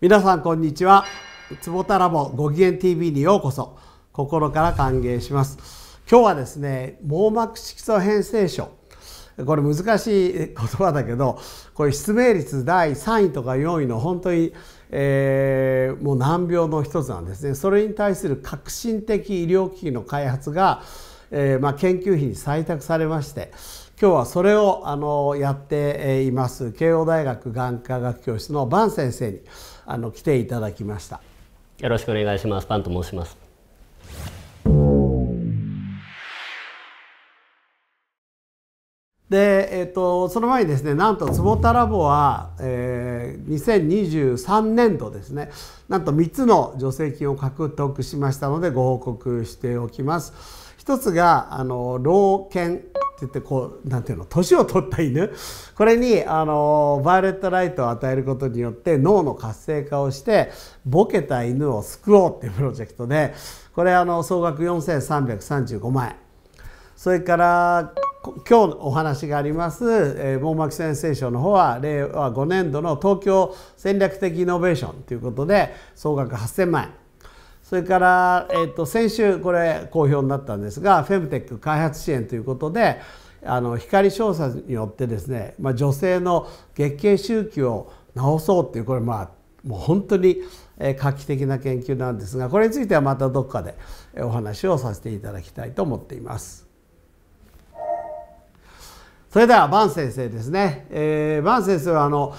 皆さんこんにちは坪田ラボご機嫌 TV にようこそ心から歓迎します今日はですね網膜色素変性症これ難しい言葉だけどこれ失明率第3位とか4位の本当に、えー、もう難病の一つなんですねそれに対する革新的医療機器の開発が、えーまあ、研究費に採択されまして今日はそれをあのやっています慶応大学眼科学教室の伴先生にあの来ていただきましたよろしくお願いしますパンと申しますで、えっと、とその前にですねなんと坪田ラボは、えー、2023年度ですねなんと3つの助成金を獲得しましたのでご報告しておきます。一つがあの老犬って言ってこうなんていうの年を取った犬これにあのバイオレットライトを与えることによって脳の活性化をしてボケた犬を救おうっていうプロジェクトでこれあの総額4335万円それから今日お話があります、えー、網膜先生賞の方は令和5年度の東京戦略的イノベーションということで総額8000万円。それから、えっと、先週これ好評になったんですがフェムテック開発支援ということであの光照射によってですね、まあ、女性の月経周期を治そうっていうこれまあもう本当に画期的な研究なんですがこれについてはまたどっかでお話をさせていただきたいと思っています。それではバン先生ですね。えー、バン先生はあの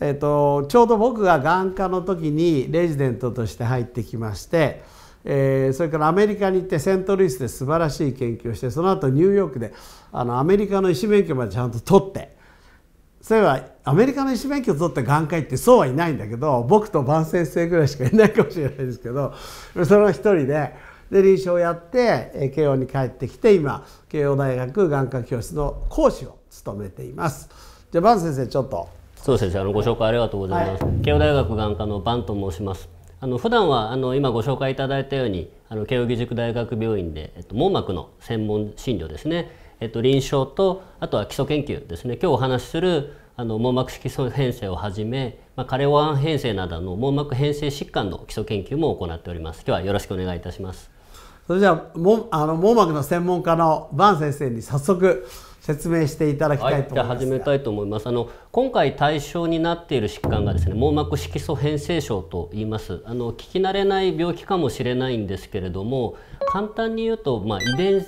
えーと、ちょうど僕が眼科の時にレジデントとして入ってきまして、えー、それからアメリカに行ってセントルイスで素晴らしい研究をしてその後ニューヨークであのアメリカの医師免許までちゃんと取ってそういえばアメリカの医師免許取って眼科行ってそうはいないんだけど僕と万先生ぐらいしかいないかもしれないですけどその一人で。で臨床をやって慶応に帰ってきて今慶応大学眼科教室の講師を務めています。じゃあ先生ちょっとそうですね。あのご紹介ありがとうございます、はい、慶応大学眼科のバンと申しますあの普段はあの今ご紹介いただいたようにあの慶應義塾大学病院で、えっと、網膜の専門診療ですね、えっと、臨床とあとは基礎研究ですね今日お話しするあの網膜色素変性をはじめ、まあ、カレオワン変性などの網膜変性疾患の基礎研究も行っております今日はよろしくお願いいたしますそれじゃあもあの網膜の専門家のバン先生に早速説明していただきたいと思います、はい、始めたいと思いますあの今回対象になっている疾患がですね網膜色素変性症と言いますあの聞き慣れない病気かもしれないんですけれども簡単に言うと、まあ、遺伝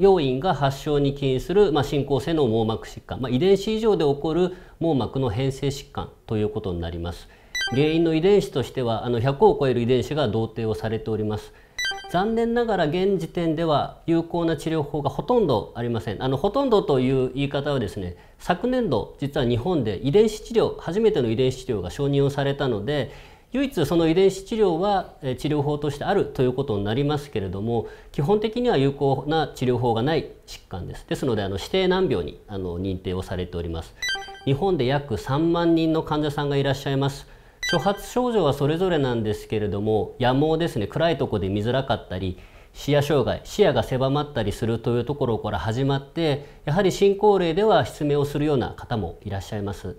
要因が発症に起因する、まあ、進行性の網膜疾患、まあ、遺伝子異常で起こる網膜の変性疾患ということになります原因の遺伝子としてはあの100を超える遺伝子が同定をされております残念ながら現時点では有効な治療法がほとんどありませんあのほとんどという言い方はですね昨年度実は日本で遺伝子治療初めての遺伝子治療が承認をされたので唯一その遺伝子治療は治療法としてあるということになりますけれども基本的には有効な治療法がない疾患ですですのであの指定難病にあの認定をされております日本で約3万人の患者さんがいらっしゃいます初発症状はそれぞれなんですけれども野毛ですね暗いとこで見づらかったり視野障害視野が狭まったりするというところから始まってやはり進行例では失明をするような方もいらっしゃいます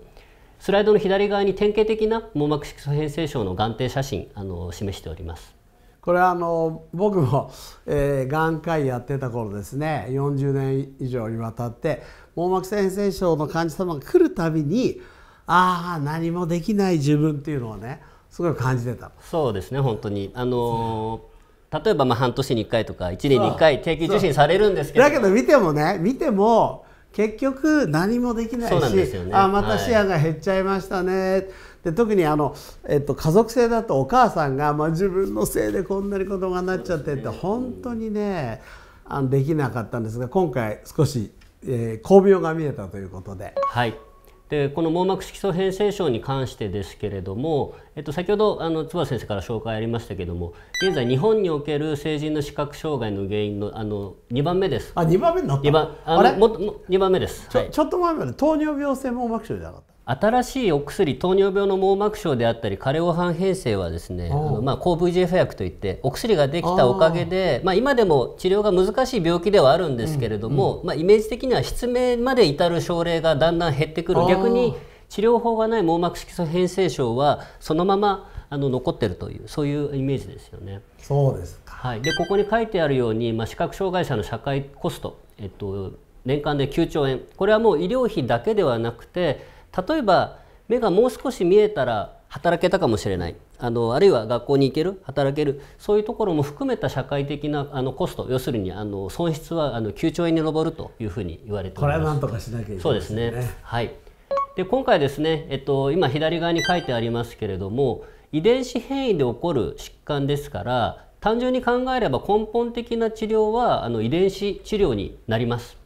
スライドの左側に典型的な網膜色素変性症の眼底写真あの示しておりますこれはあの僕も、えー、眼科医やってた頃ですね40年以上にわたって網膜性変性症の患者様が来るたびにああ何もできない自分っていうのをねすごい感じてたそうですね本当にあのー、例えばまあ半年に1回とか1年に1回定期受診されるんですけどだけど見てもね見ても結局何もできないし、ね、あまた視野が減っちゃいましたね、はい、で特にあの、えっと、家族性だとお母さんが、まあ、自分のせいでこんなに子供がなっちゃってって、本当にねあのできなかったんですが今回少し、えー、巧妙が見えたということで。はいでこの網膜色素変性症に関してですけれども、えっと、先ほどあの津先生から紹介ありましたけれども現在日本における成人の視覚障害の原因のあの2番目ですあ2番目になった2番あれも2番目ですちょはい、ちょっと前まで糖尿病性網膜症じゃなかった新しいお薬糖尿病の網膜症であったりカレオ反変性はですねあの、まあ、抗 VGF 薬といってお薬ができたおかげでまあ、今でも治療が難しい病気ではあるんですけれども、うんうん、まあ、イメージ的には失明まで至る症例がだんだん減ってくる逆に治療法がない網膜色素変性症はそのままあの残ってるというそういうイメージですよね。そうですはい、でここに書いてあるように、まあ、視覚障害者の社会コスト、えっと、年間で9兆円これはもう医療費だけではなくて例えば目がもう少し見えたら働けたかもしれないあのあるいは学校に行ける働けるそういうところも含めた社会的なあのコスト要するにあの損失はあの9兆円に上るというふうに言われておりますこれは何とかしなきゃいけない、そうですねはいで今回ですね、えっと、今左側に書いてありますけれども遺伝子変異で起こる疾患ですから単純に考えれば根本的な治療はあの遺伝子治療になります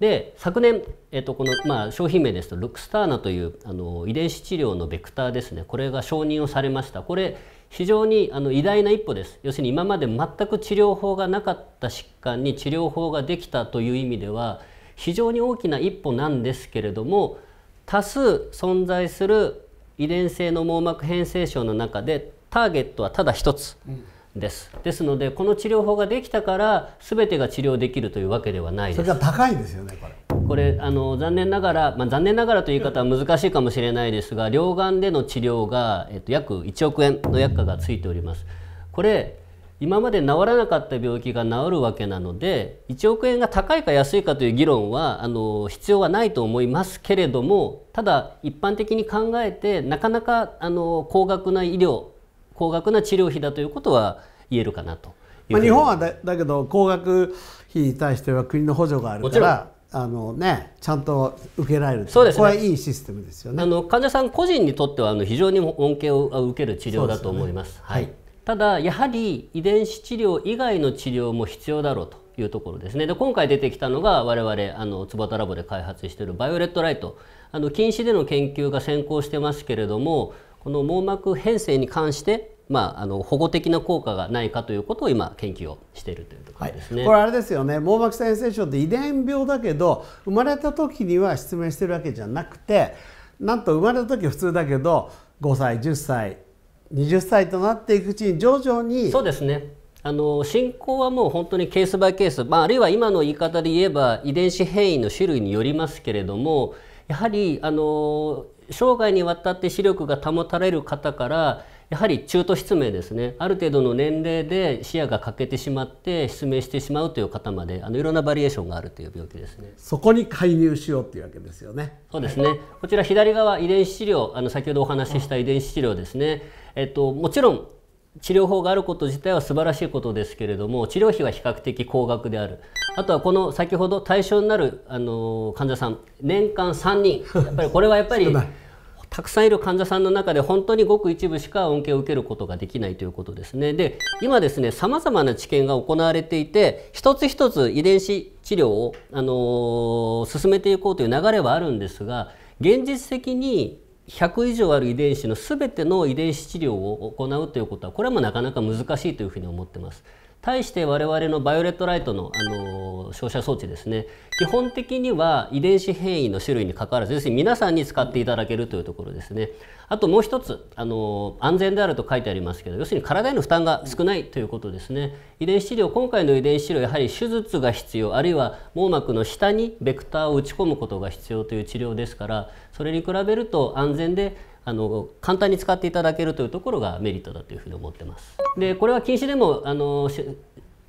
で昨年、えっと、この、まあ、商品名ですとルクスターナというあの遺伝子治療のベクターですねこれが承認をされましたこれ非常にあの偉大な一歩です要するに今まで全く治療法がなかった疾患に治療法ができたという意味では非常に大きな一歩なんですけれども多数存在する遺伝性の網膜変性症の中でターゲットはただ一つ。うんですですのでこの治療法ができたから全てが治療できるというわけではないですそれが高いですよねこれこれあの残念ながら、まあ、残念ながらという言い方は難しいかもしれないですが両眼での治療が、えっと、約1億円の薬価がついておりますこれ今まで治らなかった病気が治るわけなので1億円が高いか安いかという議論はあの必要はないと思いますけれどもただ一般的に考えてなかなかあの高額な医療高額な治療費だということは言えるかなとまあ、日本はだだけど高額費に対しては国の補助があるからあの、ね、ちゃんと受けられるそうです、ね、これはいいシステムですよねあの患者さん個人にとってはあの非常に恩恵を受ける治療だと思います。すね、はい、ただやはり遺伝子治療以外の治療も必要だろうというところですねで今回出てきたのが我々あの坪田ラボで開発しているバイオレットライトあの近視での研究が先行してますけれどもこの網膜変性に関してまあ、あの保護的な効果がないかということを今研究をしているというところですね、はい、これあれですよね網膜性腺症って遺伝病だけど生まれた時には失明してるわけじゃなくてなんと生まれた時普通だけど5歳10歳20歳となっていくうちに徐々にそうですねあの進行はもう本当にケースバイケース、まあ、あるいは今の言い方で言えば遺伝子変異の種類によりますけれどもやはりあの生涯にわたって視力が保たれる方からやはり中途失明ですねある程度の年齢で視野が欠けてしまって失明してしまうという方まであのいろんなバリエーションがあるという病気ですねそこに介入しようというわけですよねそうですねこちら左側遺伝子治療あの先ほどお話しした遺伝子治療ですね、えっと、もちろん治療法があること自体は素晴らしいことですけれども治療費は比較的高額であるあとはこの先ほど対象になるあの患者さん年間3人やっぱりこれはやっぱりたくさんいる患者さんの中で本当にごく一部しか恩恵を受けることができないということですねで今ですねさまざまな治験が行われていて一つ一つ遺伝子治療を、あのー、進めていこうという流れはあるんですが現実的に100以上ある遺伝子の全ての遺伝子治療を行うということはこれもなかなか難しいというふうに思ってます。対して我々のバイオレットライトの、あの照射装置ですね基本的には遺伝子変異の種類にかかわらず要するに皆さんに使っていただけるというところですねあともう一つ、あの安全であると書いてありますけど要するに体への負担が少ないということですね遺伝子治療今回の遺伝子治療やはり手術が必要あるいは網膜の下にベクターを打ち込むことが必要という治療ですからそれに比べると安全であの簡単に使っていただけるというところがメリットだというふうに思ってます。でこれは近視でもあの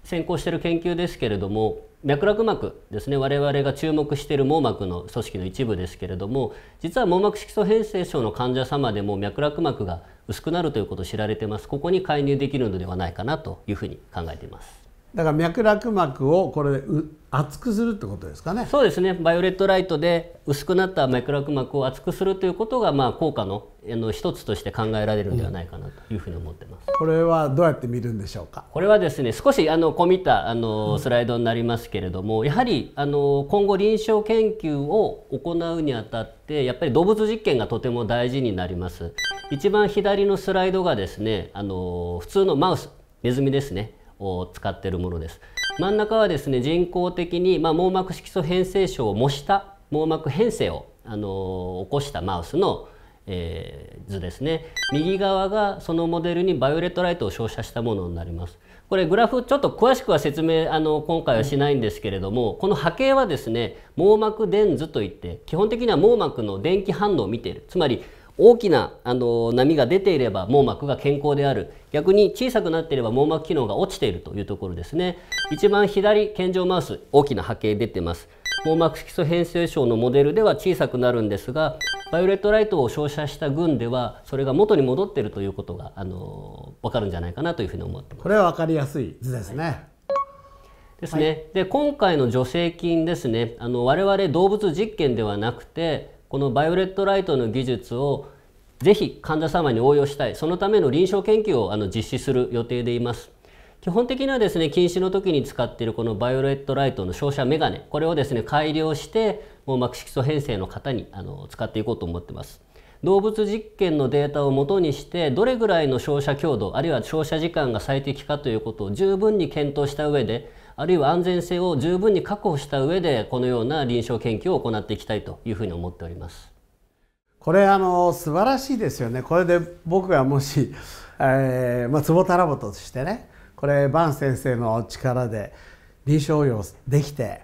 先行してる研究ですけれども脈絡膜ですね我々が注目している網膜の組織の一部ですけれども実は網膜色素変性症の患者様でも脈絡膜が薄くなるということを知られてますここに介入できるのではないかなというふうに考えています。だから脈絡膜をこれう厚くするってことですかね。そうですね。バイオレットライトで薄くなった脈絡膜を厚くするということがまあ効果のあの一つとして考えられるんではないかなというふうに思ってます。うん、これはどうやって見るんでしょうか。これはですね、少しあの込みたあのスライドになりますけれども、うん、やはりあの今後臨床研究を行うにあたってやっぱり動物実験がとても大事になります。一番左のスライドがですね、あの普通のマウスネズミですねを使っているものです。真ん中はですね人工的に、まあ、網膜色素変性症を模した網膜変性を、あの起こしたマウスの、えー、図ですね右側がそのモデルにバイオレットライトを照射したものになりますこれグラフちょっと詳しくは説明あの今回はしないんですけれどもこの波形はですね網膜電図といって基本的には網膜の電気反応を見ているつまり大きなあの波が出ていれば網膜が健康である逆に小さくなっていれば網膜機能が落ちているというところですね一番左健常マウス大きな波形出てます網膜色素変性症のモデルでは小さくなるんですがバイオレットライトを照射した群ではそれが元に戻っているということがあの分かるんじゃないかなというふうに思ってますこれは分かりやすい図ですね、はいですね、はい、で今回の助成金ですねあの我々動物実験ではなくてこのバイオレットライトの技術をぜひ患者様に応用したいそのための臨床研究をあの実施する予定でいます基本的にはですね近視の時に使っているこのバイオレットライトの照射メガネこれをですね改良して網膜色素変性の方にあの使っていこうと思ってます動物実験のデータをもとにしてどれぐらいの照射強度あるいは照射時間が最適かということを十分に検討した上であるいは安全性を十分に確保した上でこのような臨床研究を行っていきたいというふうに思っておりますこれあの素晴らしいですよねこれで僕がもし、えーまあ、坪田ラボとしてねこれバ先生の力で臨床用できて、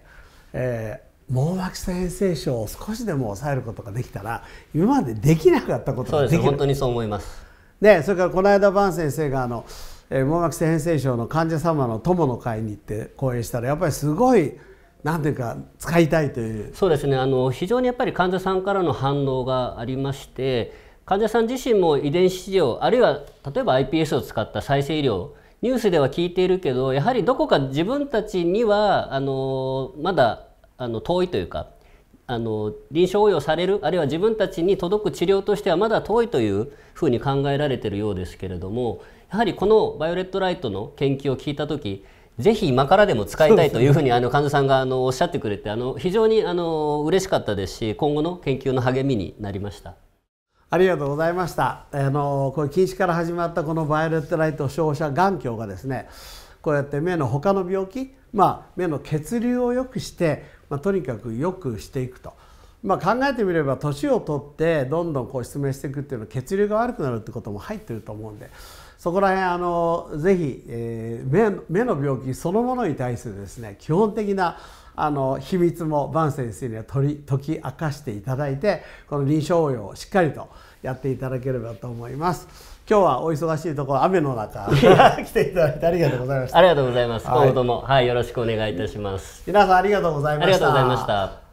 えー、網膜先生症を少しでも抑えることができたら今までできなかったことができるそうです本当にそう思いますでそれからこの間バ先生があのえー、網膜性変性症の患者様の友の会に行って講演したらやっぱりすごいなんていうか使いたいというそうですねあの非常にやっぱり患者さんからの反応がありまして患者さん自身も遺伝子治療あるいは例えば iPS を使った再生医療ニュースでは聞いているけどやはりどこか自分たちにはあのまだあの遠いというかあの臨床応用されるあるいは自分たちに届く治療としてはまだ遠いというふうに考えられているようですけれどもやはりこのバイオレットライトの研究を聞いた時ぜひ今からでも使いたいというふうにあの患者さんがあのおっしゃってくれてあの非常にあの嬉しかったですし今後の研究の励みになりました。ありがとうございました。あのこれ近視から始まったこのバイオレットライト照射眼鏡がですねこうやって目の他の病気まあ、目の血流を良くして、まあ、とにかく良くしていくと。まあ、考えてみれば年を取ってどんどんこう失明していくっていうのは血流が悪くなるってことも入ってると思うんでそこら辺あのぜひ、え目の病気そのものに対するですね基本的なあの秘密もバン先生には取り解き明かしていただいてこの臨床応用をしっかりとやっていただければと思います。今日はお忙しいところ雨の中来ていただいてありがとうございました。ありがとうございます。今後ともはい、よろしくお願いいたします。皆さんありがとうございました。ありがとうございました。